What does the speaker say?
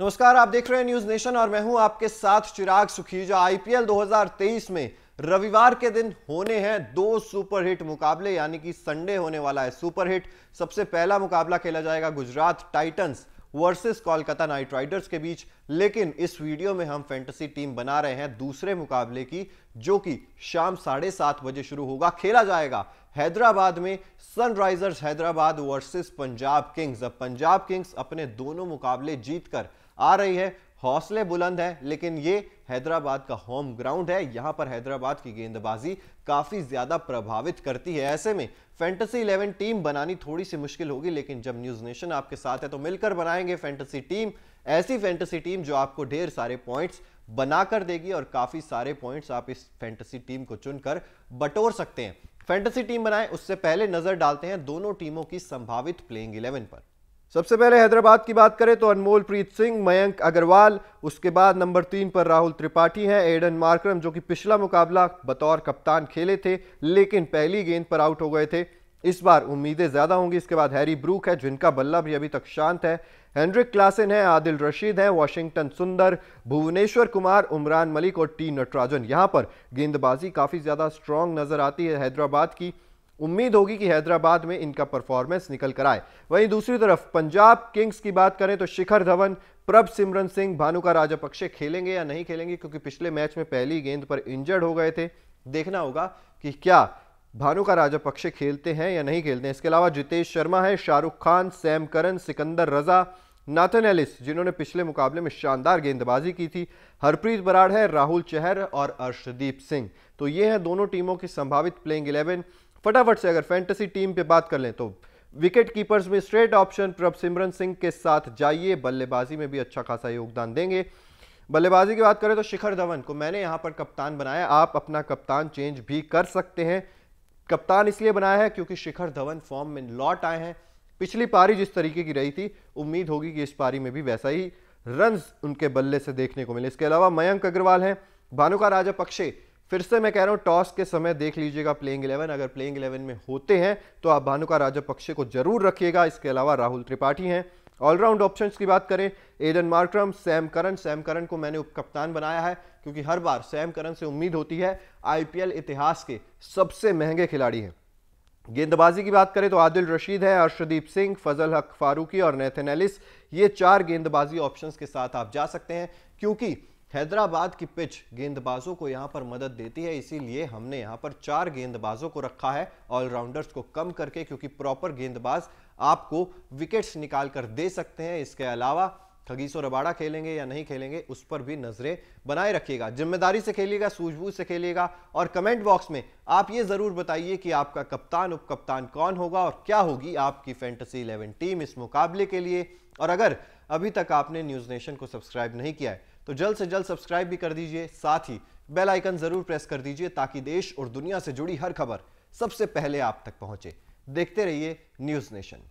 नमस्कार आप देख रहे हैं न्यूज नेशन और मैं हूं आपके साथ चिराग सुखी जो आईपीएल 2023 में रविवार के दिन होने हैं दो सुपरहिट मुकाबले यानी कि संडे होने वाला है सुपरहिट सबसे पहला मुकाबला खेला जाएगा Gujarat Titans versus Kolkata Knight Riders के बीच लेकिन इस वीडियो में हम फैंटेसी टीम बना रहे हैं दूसरे मुकाबले की जो कि शाम साढ़े सात बजे शुरू होगा खेला जाएगा हैदराबाद में Sunrisers Hyderabad versus Punjab Kings अब पंजाब किंग्स अपने दोनों मुकाबले जीतकर आ रही है हौसले बुलंद हैं लेकिन ये हैदराबाद का होम ग्राउंड है यहां पर हैदराबाद की गेंदबाजी काफी ज्यादा प्रभावित करती है ऐसे में फैंटेसी इलेवन टीम बनानी थोड़ी सी मुश्किल होगी लेकिन जब न्यूज नेशन आपके साथ है तो मिलकर बनाएंगे फैंटेसी टीम ऐसी फैंटेसी टीम जो आपको ढेर सारे पॉइंट्स बनाकर देगी और काफी सारे पॉइंट्स आप इस फैंटेसी टीम को चुनकर बटोर सकते हैं फैंटेसी टीम बनाएं उससे पहले नजर डालते हैं दोनों टीमों की संभावित प्लेइंग इलेवन पर सबसे पहले हैदराबाद की बात करें तो अनमोल प्रीत सिंह मयंक अग्रवाल उसके बाद नंबर तीन पर राहुल त्रिपाठी हैं एडन मार्क्रम जो कि पिछला मुकाबला बतौर कप्तान खेले थे लेकिन पहली गेंद पर आउट हो गए थे इस बार उम्मीदें ज़्यादा होंगी इसके बाद हैरी ब्रूक है जिनका बल्ला भी अभी तक शांत है हेनरिक क्लासिन है आदिल रशीद है वॉशिंगटन सुंदर भुवनेश्वर कुमार उमरान मलिक और टी नटराजन यहाँ पर गेंदबाजी काफ़ी ज़्यादा स्ट्रांग नज़र आती है हैदराबाद की उम्मीद होगी कि हैदराबाद में इनका परफॉर्मेंस निकल कर आए वहीं दूसरी तरफ पंजाब किंग्स की बात करें तो शिखर धवन प्रभ सिमरन सिंह भानुका राजापक्षे खेलेंगे या नहीं खेलेंगे क्योंकि पिछले मैच में पहली गेंद पर इंजर्ड हो गए थे देखना होगा कि क्या भानुका राजापक्षे खेलते हैं या नहीं खेलते हैं इसके अलावा जितेश शर्मा है Shahrukh Khan Sam Curran Sikandar Raza Nathan Ellis जिन्होंने पिछले मुकाबले में शानदार गेंदबाजी की थी हरप्रीत बराड़ है राहुल चहर और अर्शदीप सिंह तो ये हैं दोनों टीमों की संभावित प्लेइंग इलेवन फटाफट से अगर फैंटेसी टीम पे बात कर लें तो विकेट कीपर्स में स्ट्रेट ऑप्शन प्रभसिमरन सिंह के साथ जाइए बल्लेबाजी में भी अच्छा खासा योगदान देंगे बल्लेबाजी की बात करें तो शिखर धवन को मैंने यहाँ पर कप्तान बनाया आप अपना कप्तान चेंज भी कर सकते हैं कप्तान इसलिए बनाया है क्योंकि शिखर धवन फॉर्म में लौट आए हैं पिछली पारी जिस तरीके की रही थी उम्मीद होगी कि इस पारी में भी वैसा ही रन उनके बल्ले से देखने को मिले इसके अलावा मयंक अग्रवाल हैं भानुका राजा पक्षे फिर से मैं कह रहा हूँ टॉस के समय देख लीजिएगा प्लेइंग इलेवन अगर प्लेइंग इलेवन में होते हैं तो आप भानुका पक्षे को जरूर रखिएगा इसके अलावा राहुल त्रिपाठी हैं ऑलराउंड ऑप्शंस की बात करें Aiden Markram Sam Curran Sam Curran को मैंने उपकप्तान बनाया है क्योंकि हर बार सैम करन से उम्मीद होती है आईपीएल इतिहास के सबसे महंगे खिलाड़ी हैं गेंदबाजी की बात करें तो आदिल रशीद है अर्शदीप सिंह फजल हक फारूकी और नैथन ये चार गेंदबाजी ऑप्शंस के साथ आप जा सकते हैं क्योंकि हैदराबाद की पिच गेंदबाजों को यहां पर मदद देती है इसीलिए हमने यहां पर चार गेंदबाजों को रखा है ऑलराउंडर्स को कम करके क्योंकि प्रॉपर गेंदबाज आपको विकेट्स निकाल कर दे सकते हैं इसके अलावा ठगीसो रबाड़ा खेलेंगे या नहीं खेलेंगे उस पर भी नजरें बनाए रखिएगा जिम्मेदारी से खेलिएगा सूझबूझ से खेलिएगा और कमेंट बॉक्स में आप ये जरूर बताइए कि आपका कप्तान उप कप्तान कौन होगा और क्या होगी आपकी फैंटेसी इलेवन टीम इस मुकाबले के लिए और अगर अभी तक आपने न्यूज नेशन को सब्सक्राइब नहीं किया है तो जल्द से जल्द सब्सक्राइब भी कर दीजिए साथ ही बेल आइकन जरूर प्रेस कर दीजिए ताकि देश और दुनिया से जुड़ी हर खबर सबसे पहले आप तक पहुंचे देखते रहिए न्यूज नेशन